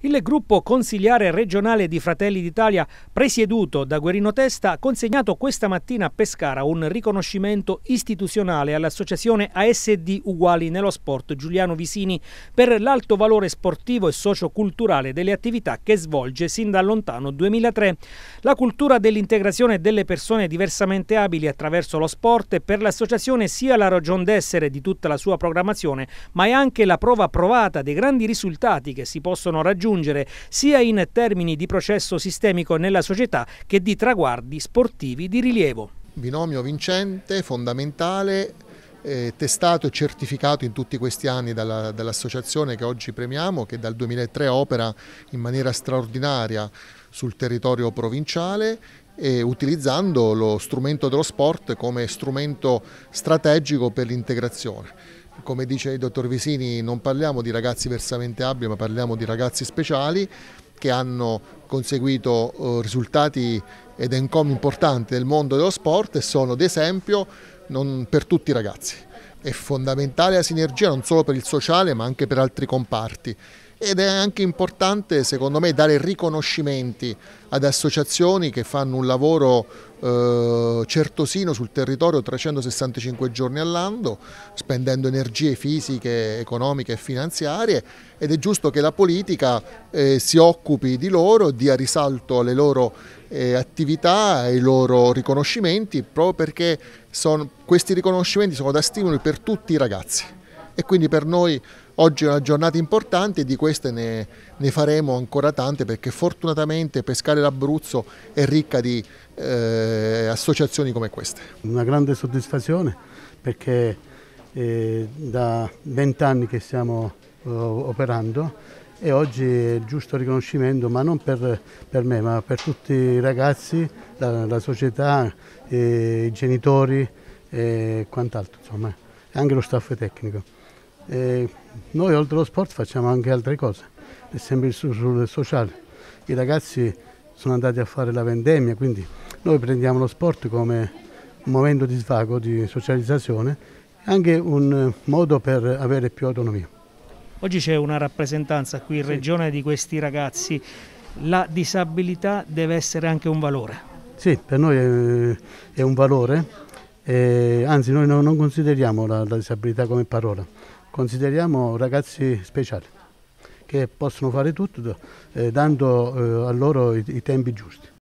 Il gruppo consigliare regionale di Fratelli d'Italia, presieduto da Guerino Testa, ha consegnato questa mattina a Pescara un riconoscimento istituzionale all'associazione ASD Uguali nello Sport Giuliano Visini per l'alto valore sportivo e socioculturale delle attività che svolge sin da lontano 2003. La cultura dell'integrazione delle persone diversamente abili attraverso lo sport è per l'associazione sia la ragion d'essere di tutta la sua programmazione, ma è anche la prova provata dei grandi risultati che si possono raggiungere raggiungere sia in termini di processo sistemico nella società che di traguardi sportivi di rilievo. Binomio vincente, fondamentale, eh, testato e certificato in tutti questi anni dall'associazione dall che oggi premiamo, che dal 2003 opera in maniera straordinaria sul territorio provinciale e utilizzando lo strumento dello sport come strumento strategico per l'integrazione come dice il dottor Visini, non parliamo di ragazzi versamente abili, ma parliamo di ragazzi speciali che hanno conseguito eh, risultati ed encomi importanti nel mondo dello sport e sono d'esempio per tutti i ragazzi. È fondamentale la sinergia non solo per il sociale ma anche per altri comparti ed è anche importante secondo me dare riconoscimenti ad associazioni che fanno un lavoro eh, certosino sul territorio 365 giorni all'anno, spendendo energie fisiche, economiche e finanziarie ed è giusto che la politica eh, si occupi di loro, dia risalto alle loro eh, attività, ai loro riconoscimenti, proprio perché sono, questi riconoscimenti sono da stimolo per tutti i ragazzi e quindi per noi oggi è una giornata importante e di queste ne, ne faremo ancora tante perché fortunatamente pescare l'Abruzzo è ricca di eh, associazioni come queste. Una grande soddisfazione perché eh, da vent'anni che stiamo eh, operando e oggi è il giusto riconoscimento, ma non per, per, me, ma per tutti i ragazzi, la, la società, eh, i genitori e eh, quant'altro, insomma, anche lo staff tecnico. E noi oltre allo sport facciamo anche altre cose, è sempre il sociale. I ragazzi sono andati a fare la vendemmia, quindi noi prendiamo lo sport come un momento di svago, di socializzazione, anche un modo per avere più autonomia. Oggi c'è una rappresentanza qui in sì. regione di questi ragazzi. La disabilità deve essere anche un valore. Sì, per noi è un valore eh, anzi, noi no, non consideriamo la, la disabilità come parola, consideriamo ragazzi speciali che possono fare tutto eh, dando eh, a loro i, i tempi giusti.